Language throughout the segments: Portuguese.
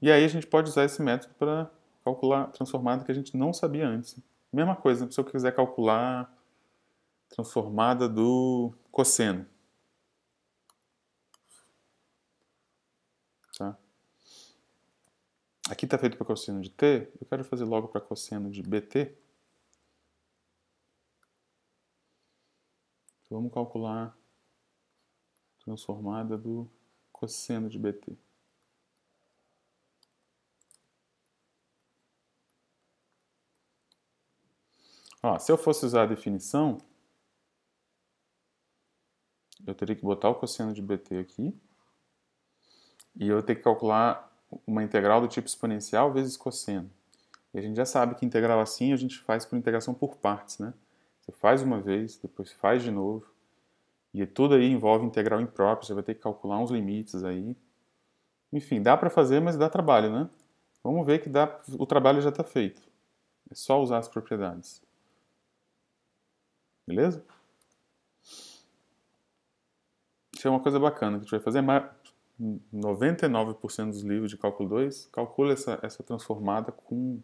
E aí a gente pode usar esse método para calcular transformada que a gente não sabia antes. Mesma coisa, se eu quiser calcular transformada do cosseno. Tá? Aqui está feito para cosseno de t, eu quero fazer logo para cosseno de bt. Vamos calcular transformada do cosseno de bt. Ó, se eu fosse usar a definição, eu teria que botar o cosseno de bt aqui, e eu teria que calcular uma integral do tipo exponencial vezes cosseno. E a gente já sabe que integral assim a gente faz por integração por partes, né? Você faz uma vez, depois faz de novo, e tudo aí envolve integral imprópria, você vai ter que calcular uns limites aí. Enfim, dá para fazer, mas dá trabalho, né? Vamos ver que dá, o trabalho já está feito. É só usar as propriedades. Beleza? Isso é uma coisa bacana que a gente vai fazer. 99% dos livros de cálculo 2 calcula essa, essa transformada com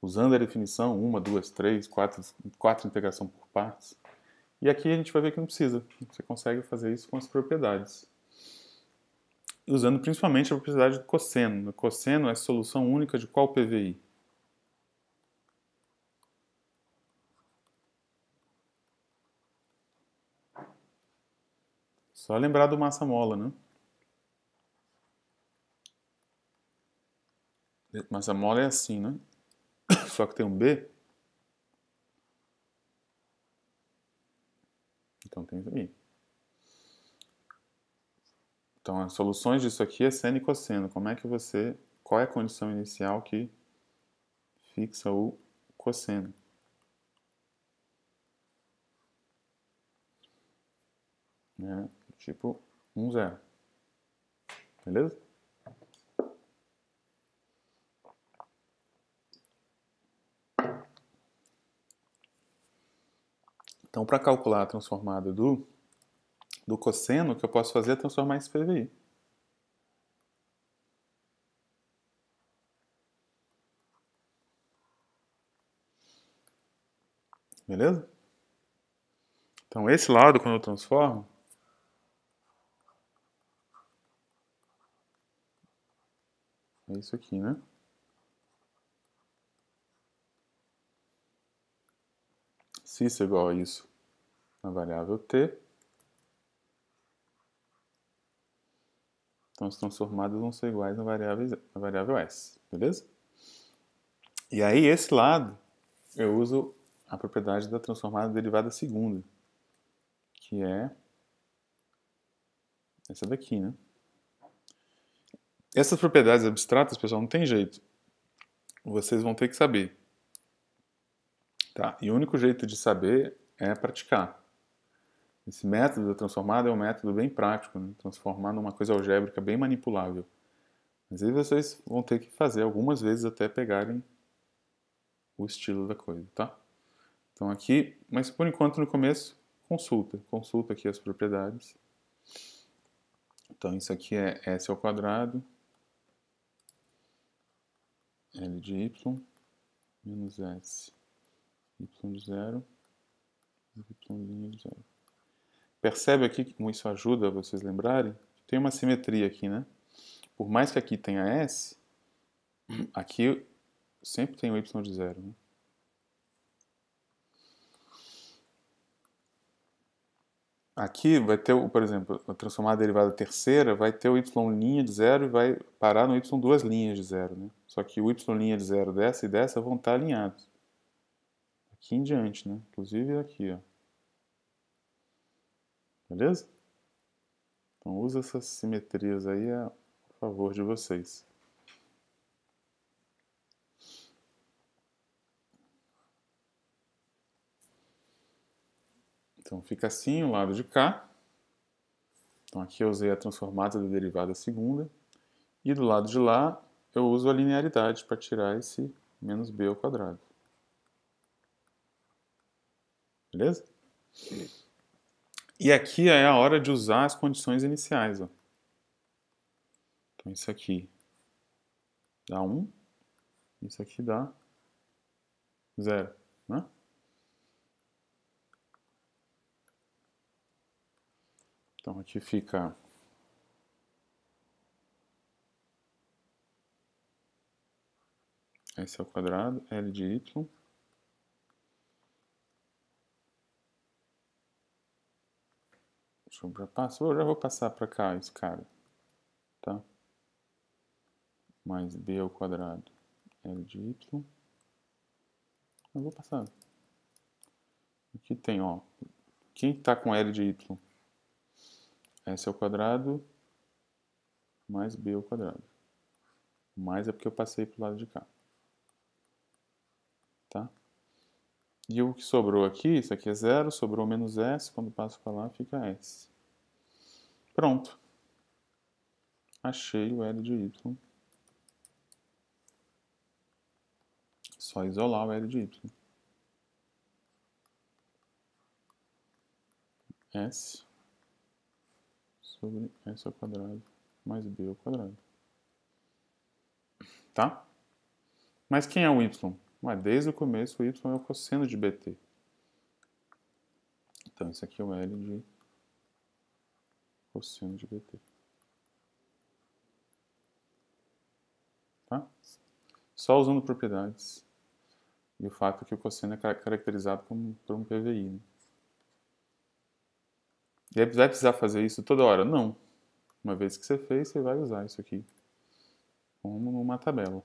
usando a definição 1, 2, 3, quatro, 4 integração por partes. E aqui a gente vai ver que não precisa. Você consegue fazer isso com as propriedades. Usando principalmente a propriedade do cosseno. O cosseno é a solução única de qual PVI? Só lembrar do massa mola, né? Massa mola é assim, né? Só que tem um B. Então tem aí. Então as soluções disso aqui é seno e cosseno. Como é que você. Qual é a condição inicial que fixa o cosseno? Né? tipo 1, 0. Beleza? Então, para calcular a transformada do, do cosseno, o que eu posso fazer é transformar esse PVI. Beleza? Então, esse lado, quando eu transformo, É isso aqui, né? Se isso é igual a isso na variável t, então as transformadas vão ser iguais na variável, na variável s, beleza? E aí, esse lado, eu uso a propriedade da transformada derivada segunda, que é essa daqui, né? Essas propriedades abstratas, pessoal, não tem jeito. Vocês vão ter que saber. Tá? E o único jeito de saber é praticar. Esse método transformado é um método bem prático, né? transformar numa coisa algébrica bem manipulável. Mas aí vocês vão ter que fazer algumas vezes até pegarem o estilo da coisa, tá? Então aqui, mas por enquanto no começo, consulta. Consulta aqui as propriedades. Então isso aqui é S ao quadrado L de y menos S y de zero y de zero. Percebe aqui como isso ajuda a vocês lembrarem? Tem uma simetria aqui, né? Por mais que aqui tenha S, aqui sempre tem o y de zero. Né? Aqui vai ter, por exemplo, transformar a derivada terceira, vai ter o y' de zero e vai parar no y duas linhas de zero, né? Só que o y' é de zero dessa e dessa vão estar alinhados. Aqui em diante, né? Inclusive aqui, ó. Beleza? Então usa essas simetrias aí a favor de vocês. Então fica assim o lado de cá. Então aqui eu usei a transformada da derivada segunda. E do lado de lá eu uso a linearidade para tirar esse menos b ao quadrado. Beleza? E aqui é a hora de usar as condições iniciais. Ó. Então isso aqui dá 1, isso aqui dá 0. Né? Então aqui fica S ao é quadrado, L de Y. Sobrepasso. Eu já vou passar para cá esse cara. Tá? Mais B ao quadrado, L de Y. Eu vou passar. Aqui tem, ó. Quem está com L de Y? S ao é quadrado mais B ao quadrado. Mais é porque eu passei para o lado de cá tá? E o que sobrou aqui, isso aqui é zero, sobrou menos S, quando passo para lá fica S. Pronto. Achei o L de Y. Só isolar o L de Y. S sobre S ao quadrado mais B ao quadrado. Tá? Mas quem é o Y? Mas desde o começo o y é o cosseno de bt. Então isso aqui é o L de cosseno de bt. Tá? Só usando propriedades e o fato é que o cosseno é caracterizado como, por um PVI. Né? E vai precisar fazer isso toda hora? Não. Uma vez que você fez, você vai usar isso aqui como numa tabela.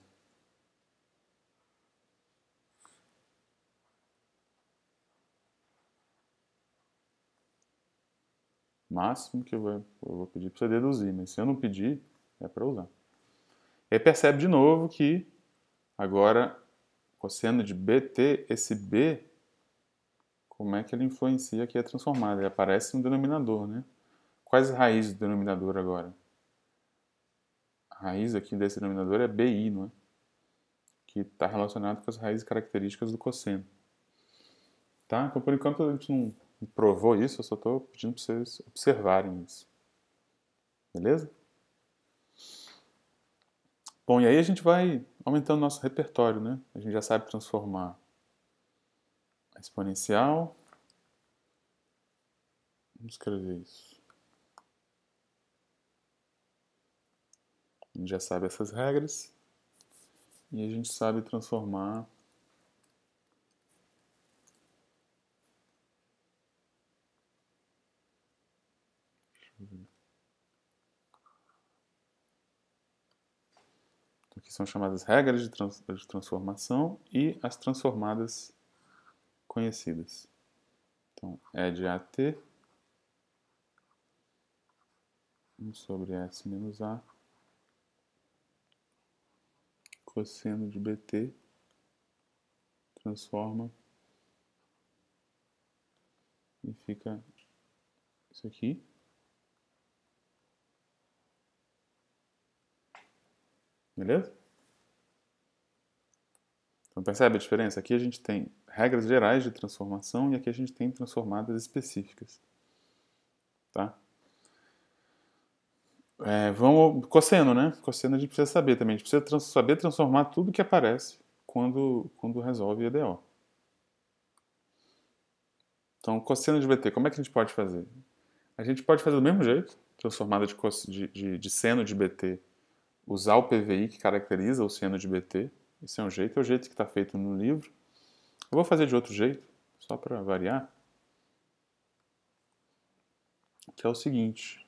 máximo que eu vou, eu vou pedir para você deduzir, mas se eu não pedir, é para usar. E aí percebe de novo que agora cosseno de bt, esse b, como é que ele influencia que é transformado? Ele aparece no denominador, né? Quais as raízes do denominador agora? A raiz aqui desse denominador é bi, não é? Que está relacionado com as raízes características do cosseno. Tá? Então, por enquanto, a gente não provou isso, eu só estou pedindo para vocês observarem isso. Beleza? Bom, e aí a gente vai aumentando nosso repertório, né? A gente já sabe transformar a exponencial. Vamos escrever isso. A gente já sabe essas regras. E a gente sabe transformar que são chamadas regras de, trans, de transformação e as transformadas conhecidas. Então, é de AT 1 sobre S menos A cosseno de BT transforma e fica isso aqui. Beleza? Então percebe a diferença? Aqui a gente tem regras gerais de transformação e aqui a gente tem transformadas específicas. Tá? É, vamos, cosseno, né? Cosseno a gente precisa saber também. A gente precisa trans, saber transformar tudo que aparece quando, quando resolve EDO. Então, cosseno de BT, como é que a gente pode fazer? A gente pode fazer do mesmo jeito, transformada de, de, de, de seno de BT, usar o PVI que caracteriza o seno de BT, esse é um jeito, é o jeito que está feito no livro. Eu vou fazer de outro jeito, só para variar. Que é o seguinte.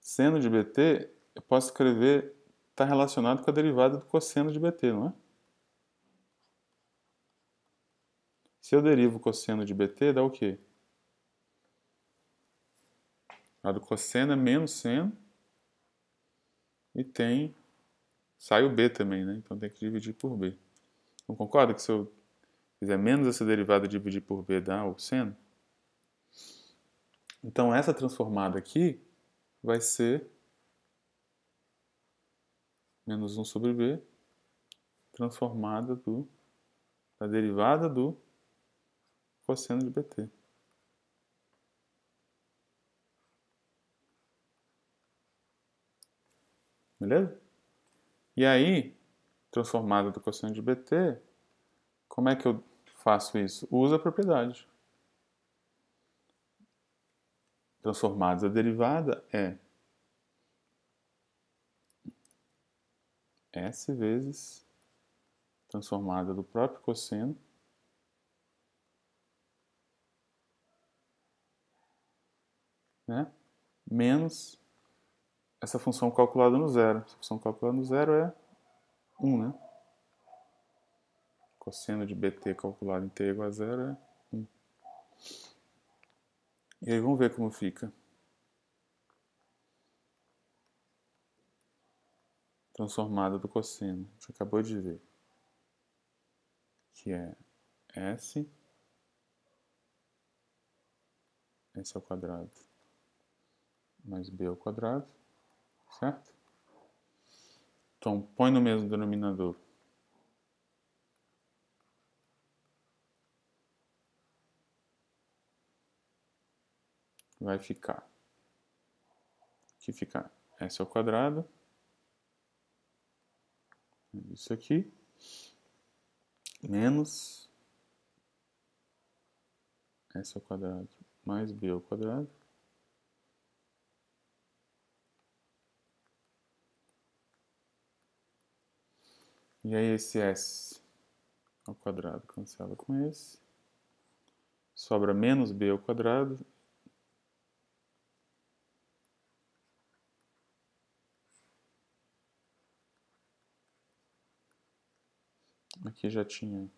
Seno de BT, eu posso escrever, está relacionado com a derivada do cosseno de BT, não é? Se eu derivo cosseno de BT, dá o quê? A do cosseno é menos seno e tem. Sai o B também, né? Então tem que dividir por B. Não concorda que se eu fizer menos essa derivada dividir por B dá o seno? Então essa transformada aqui vai ser menos 1 sobre B transformada do, da derivada do cosseno de BT. Beleza? E aí, transformada do cosseno de BT, como é que eu faço isso? Usa a propriedade. Transformada a derivada é S vezes transformada do próprio cosseno né? menos essa função calculada no zero. Essa função calculada no zero é 1, né? Cosseno de bt calculado em t igual a zero é 1. E aí vamos ver como fica. Transformada do cosseno. A gente acabou de ver. Que é S. S ao quadrado mais b ao quadrado certo? Então, põe no mesmo denominador. Vai ficar. que fica S ao quadrado. Isso aqui. Menos S ao quadrado mais B ao quadrado. E aí esse S ao quadrado cancela com esse. Sobra menos B ao quadrado. Aqui já tinha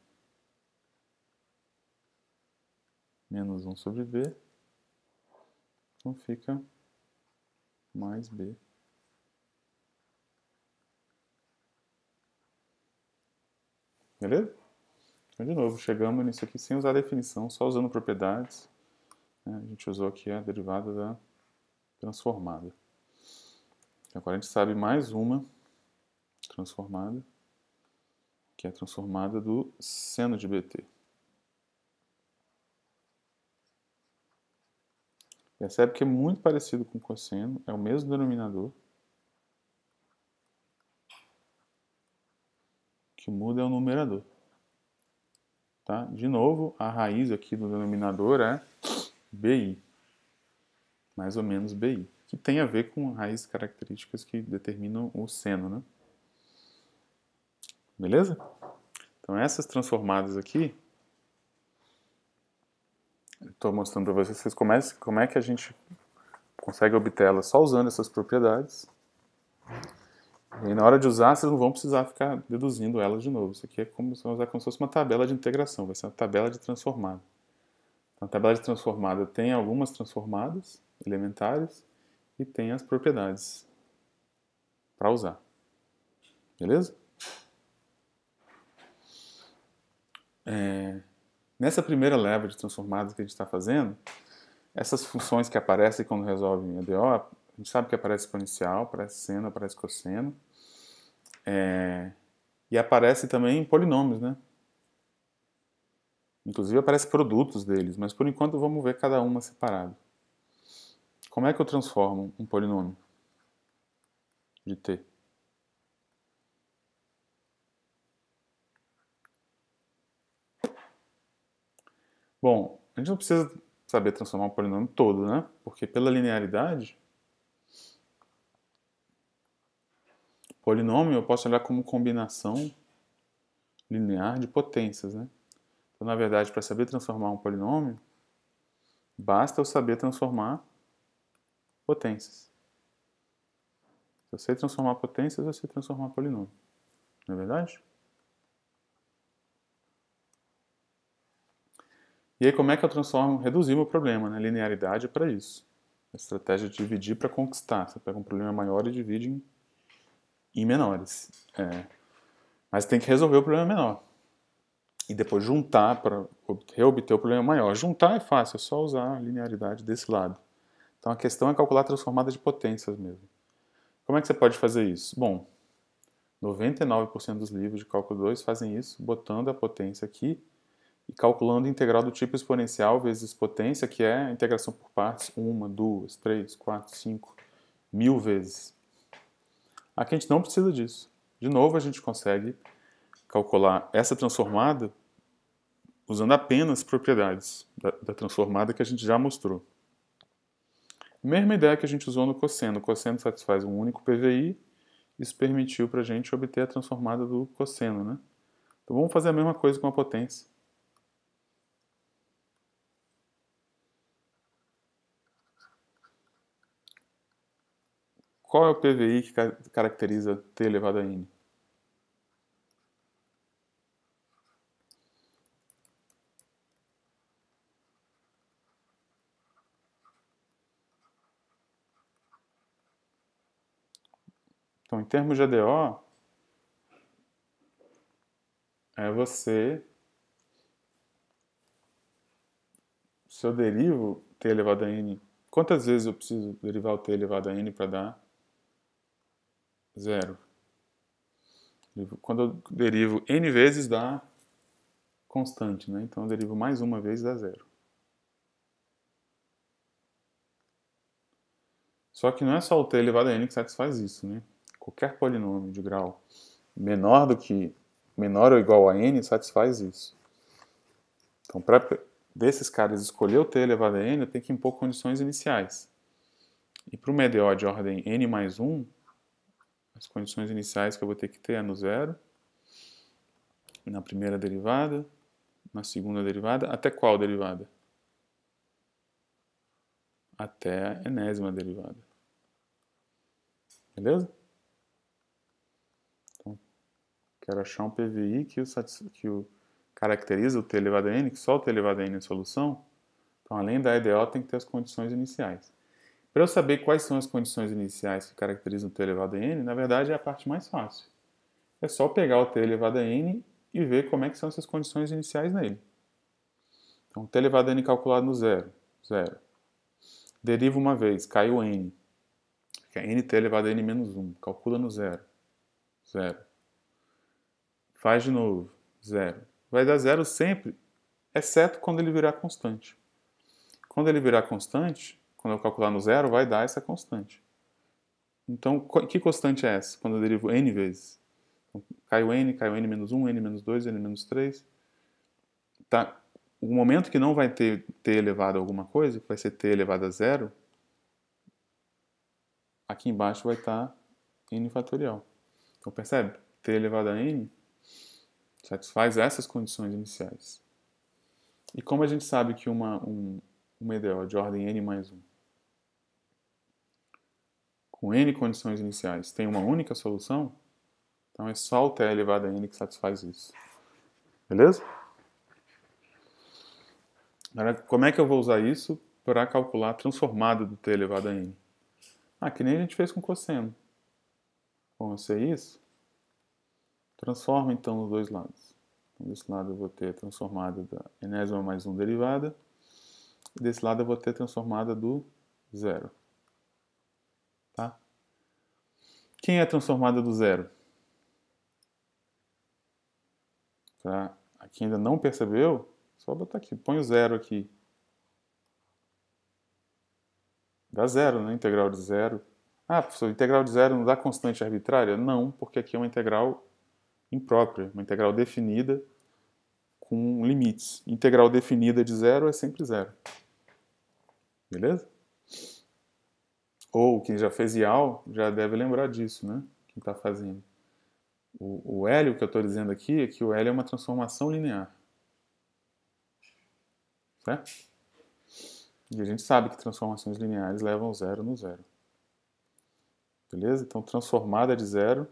menos 1 sobre B. Então fica mais B Beleza? Então, de novo, chegamos nisso aqui sem usar a definição, só usando propriedades. Né? A gente usou aqui a derivada da transformada. Então, agora a gente sabe mais uma transformada, que é a transformada do seno de BT. Percebe que é muito parecido com o cosseno, é o mesmo denominador. que muda é o numerador. Tá? De novo, a raiz aqui do denominador é BI, mais ou menos BI, que tem a ver com raízes características que determinam o seno. Né? Beleza? Então essas transformadas aqui, estou mostrando para vocês, vocês comecem, é, como é que a gente consegue obtê-las só usando essas propriedades. E na hora de usar, vocês não vão precisar ficar deduzindo elas de novo. Isso aqui é como, usar é como se fosse uma tabela de integração, vai ser uma tabela de transformada. Então, a tabela de transformada tem algumas transformadas elementares e tem as propriedades para usar. Beleza? É, nessa primeira leva de transformadas que a gente está fazendo, essas funções que aparecem quando resolvem EDO, a gente sabe que aparece exponencial, aparece seno, aparece cosseno. É, e aparece também polinômios, né? Inclusive aparece produtos deles, mas por enquanto vamos ver cada uma separado. Como é que eu transformo um polinômio de T? Bom, a gente não precisa saber transformar um polinômio todo, né? Porque pela linearidade, Polinômio eu posso olhar como combinação linear de potências, né? Então, na verdade, para saber transformar um polinômio, basta eu saber transformar potências. Se eu sei transformar potências, eu sei transformar polinômio. Não é verdade? E aí, como é que eu transformo, reduzir meu problema? Né? Linearidade é para isso. A é estratégia de dividir para conquistar. Você pega um problema maior e divide em em menores. É. Mas tem que resolver o problema menor. E depois juntar para reobter o problema maior. Juntar é fácil, é só usar a linearidade desse lado. Então a questão é calcular a transformada de potências mesmo. Como é que você pode fazer isso? Bom, 99% dos livros de cálculo 2 fazem isso, botando a potência aqui e calculando a integral do tipo exponencial vezes potência, que é a integração por partes, uma, duas, três, quatro, cinco, mil vezes. Aqui a gente não precisa disso. De novo, a gente consegue calcular essa transformada usando apenas propriedades da, da transformada que a gente já mostrou. Mesma ideia que a gente usou no cosseno. O cosseno satisfaz um único PVI. Isso permitiu para a gente obter a transformada do cosseno. Né? Então vamos fazer a mesma coisa com a potência. Qual é o PVI que caracteriza T elevado a N? Então, em termos de ADO, é você. Se eu derivo t elevado a n, quantas vezes eu preciso derivar o t elevado a n para dar zero. Quando eu derivo n vezes dá constante, né? Então eu derivo mais uma vez dá zero. Só que não é só o t elevado a n que satisfaz isso, né? Qualquer polinômio de grau menor do que menor ou igual a n satisfaz isso. Então, para desses caras escolher o t elevado a n, eu tenho que impor condições iniciais. E para o MDO de ordem n mais 1, as condições iniciais que eu vou ter que ter é no zero, na primeira derivada, na segunda derivada, até qual derivada? Até a enésima derivada. Beleza? Então, quero achar um PVI que o, que o caracteriza o t elevado a n, que só o t elevado a n é solução. Então, além da EDO, tem que ter as condições iniciais. Para eu saber quais são as condições iniciais que caracterizam o T elevado a n, na verdade é a parte mais fácil. É só pegar o T elevado a n e ver como é que são essas condições iniciais nele. Então, T elevado a n calculado no zero, zero. Deriva uma vez, cai o n. Fica nt elevado a n menos 1. Calcula no zero, zero. Faz de novo, zero. Vai dar zero sempre, exceto quando ele virar constante. Quando ele virar constante, quando eu calcular no zero, vai dar essa constante. Então, que constante é essa quando eu derivo n vezes? Então, caiu n, caiu n menos 1, n menos 2, n menos 3. Tá? O momento que não vai ter t elevado a alguma coisa, que vai ser t elevado a zero, aqui embaixo vai estar tá n fatorial. Então, percebe? t elevado a n satisfaz essas condições iniciais. E como a gente sabe que uma, um, um EDO de ordem n mais 1 com N condições iniciais tem uma única solução, então é só o T elevado a N que satisfaz isso. Beleza? Agora, como é que eu vou usar isso para calcular a transformada do T elevado a N? Ah, que nem a gente fez com cosseno. Bom, eu sei isso. Transforma então os dois lados. Então, desse lado eu vou ter a transformada da enésima mais 1 derivada. E desse lado eu vou ter a transformada do zero. Quem é transformada do zero? Tá? quem ainda não percebeu? Só botar aqui, põe o zero aqui. Dá zero, né? Integral de zero. Ah, professor, integral de zero não dá constante arbitrária? Não, porque aqui é uma integral imprópria, uma integral definida com limites. Integral definida de zero é sempre zero. Beleza? ou quem já fez IAL já deve lembrar disso, né? Quem está fazendo. O, o L, o que eu estou dizendo aqui, é que o L é uma transformação linear. Certo? E a gente sabe que transformações lineares levam zero no zero. Beleza? Então, transformada de zero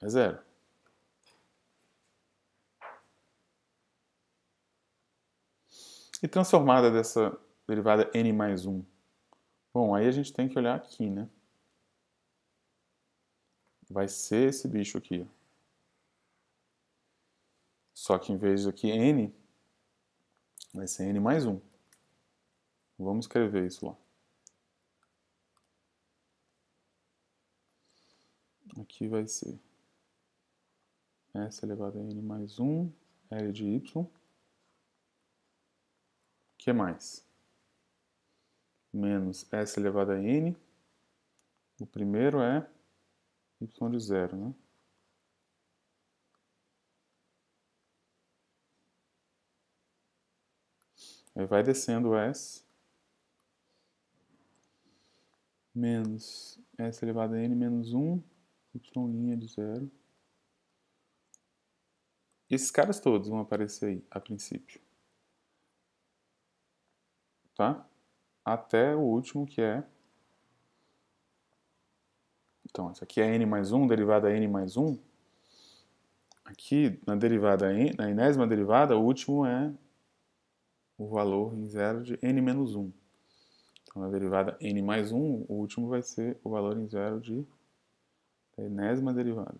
é zero. E transformada dessa derivada n mais 1 Bom, aí a gente tem que olhar aqui, né? Vai ser esse bicho aqui. Só que em vez de aqui n, vai ser n mais 1. Vamos escrever isso lá. Aqui vai ser s elevado a n mais 1, L de y. O que mais? menos S elevado a N. O primeiro é Y de zero, né? Aí vai descendo o S. Menos S elevado a N menos 1, Y linha de zero. Esses caras todos vão aparecer aí, a princípio. Tá? até o último que é. Então, isso aqui é n mais 1, derivada n mais 1. Aqui, na derivada n, na enésima derivada, o último é o valor em zero de n menos 1. Então, na derivada n mais 1, o último vai ser o valor em zero de enésima derivada.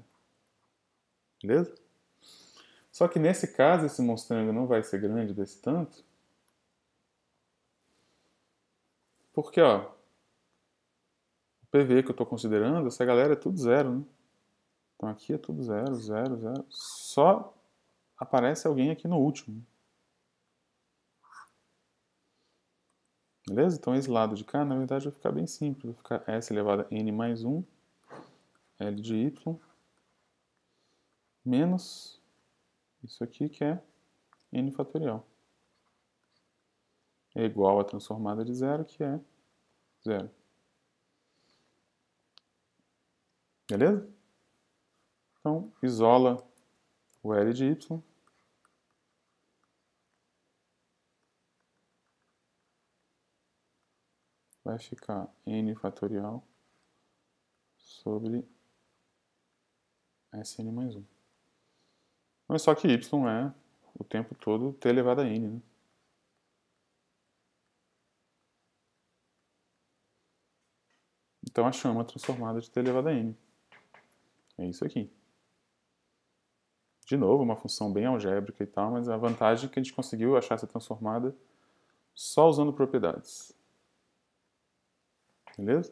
Beleza? Só que nesse caso, esse monstrango não vai ser grande desse tanto, Porque, ó, o PV que eu estou considerando, essa galera é tudo zero, né? Então aqui é tudo zero, zero, zero. Só aparece alguém aqui no último. Beleza? Então esse lado de cá, na verdade, vai ficar bem simples. Vai ficar S elevado a N mais 1, L de Y, menos isso aqui que é N fatorial é igual à transformada de zero, que é zero. Beleza? Então, isola o L de Y. Vai ficar N fatorial sobre Sn mais 1. Mas só que Y é o tempo todo T elevado a N, né? Então a chama transformada de t elevado a n. É isso aqui. De novo, uma função bem algébrica e tal, mas a vantagem é que a gente conseguiu achar essa transformada só usando propriedades. Beleza?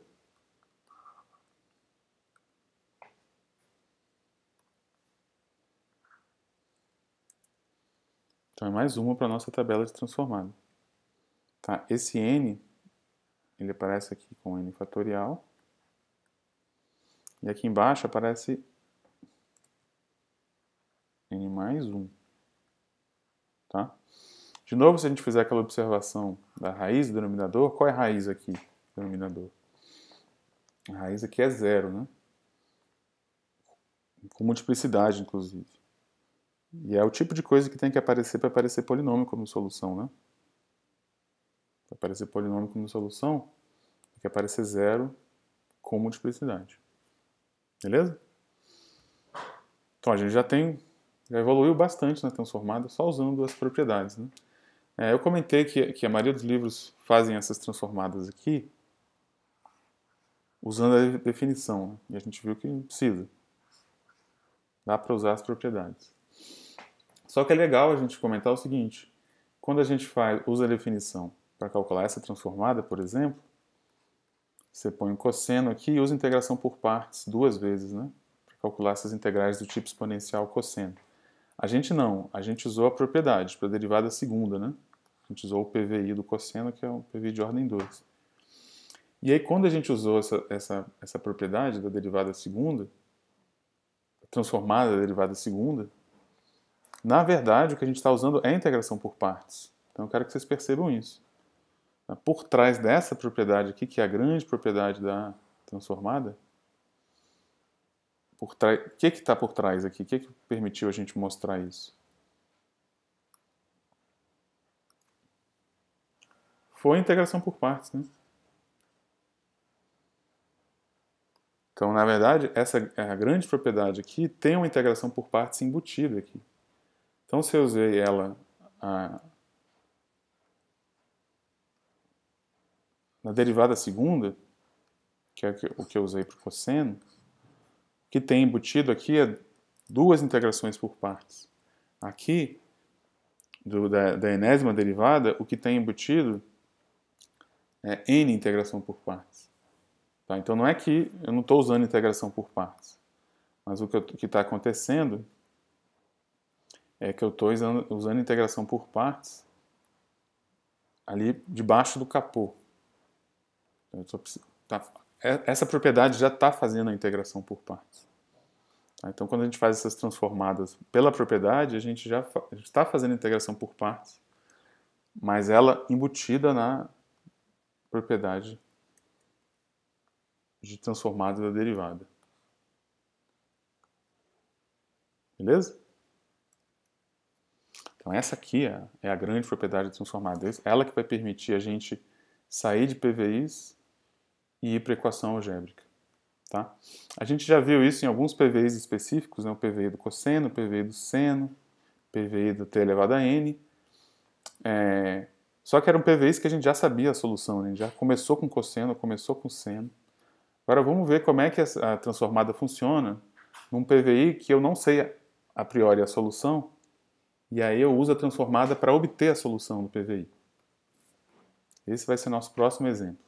Então é mais uma para a nossa tabela de transformada. Tá? Esse n, ele aparece aqui com n fatorial. E aqui embaixo aparece n mais 1. Tá? De novo, se a gente fizer aquela observação da raiz do denominador, qual é a raiz aqui do denominador? A raiz aqui é zero, né? Com multiplicidade, inclusive. E é o tipo de coisa que tem que aparecer para aparecer polinômio como solução, né? Para aparecer polinômio como solução, tem que aparecer zero com multiplicidade. Beleza? Então a gente já tem, já evoluiu bastante na né? transformada só usando as propriedades. Né? É, eu comentei que, que a maioria dos livros fazem essas transformadas aqui usando a definição, né? e a gente viu que não precisa. Dá para usar as propriedades. Só que é legal a gente comentar o seguinte: quando a gente faz, usa a definição para calcular essa transformada, por exemplo, você põe o cosseno aqui e usa integração por partes duas vezes, né? Para calcular essas integrais do tipo exponencial cosseno. A gente não, a gente usou a propriedade para a derivada segunda, né? A gente usou o PVI do cosseno, que é um PVI de ordem 2. E aí, quando a gente usou essa, essa, essa propriedade da derivada segunda, transformada da derivada segunda, na verdade, o que a gente está usando é a integração por partes. Então, eu quero que vocês percebam isso. Né? Por trás dessa propriedade aqui, que é a grande propriedade da transformada, o que está por trás aqui? O que, que permitiu a gente mostrar isso? Foi a integração por partes, né? Então, na verdade, essa é a grande propriedade aqui tem uma integração por partes embutida aqui. Então, se eu usei ela, a, na derivada segunda, que é o que eu usei para o cosseno, que tem embutido aqui é duas integrações por partes. Aqui, do, da, da, enésima derivada, o que tem embutido é n integração por partes. Tá? Então não é que eu não estou usando integração por partes, mas o que está acontecendo é que eu estou usando, usando integração por partes ali debaixo do capô tá, é, essa propriedade já está fazendo a integração por partes. Tá? Então, quando a gente faz essas transformadas pela propriedade, a gente já está fazendo a integração por partes, mas ela embutida na propriedade de transformada da derivada. Beleza? Então essa aqui é, é a grande propriedade transformada. Ela que vai permitir a gente sair de PVIs e ir para a equação algébrica. Tá? A gente já viu isso em alguns PVIs específicos, né? o PVI do cosseno, o PVI do seno, PVI do t elevado a n. É... Só que eram PVIs que a gente já sabia a solução, né? a gente já começou com cosseno, começou com seno. Agora vamos ver como é que a transformada funciona num PVI que eu não sei a priori a solução, e aí eu uso a transformada para obter a solução do PVI. Esse vai ser nosso próximo exemplo.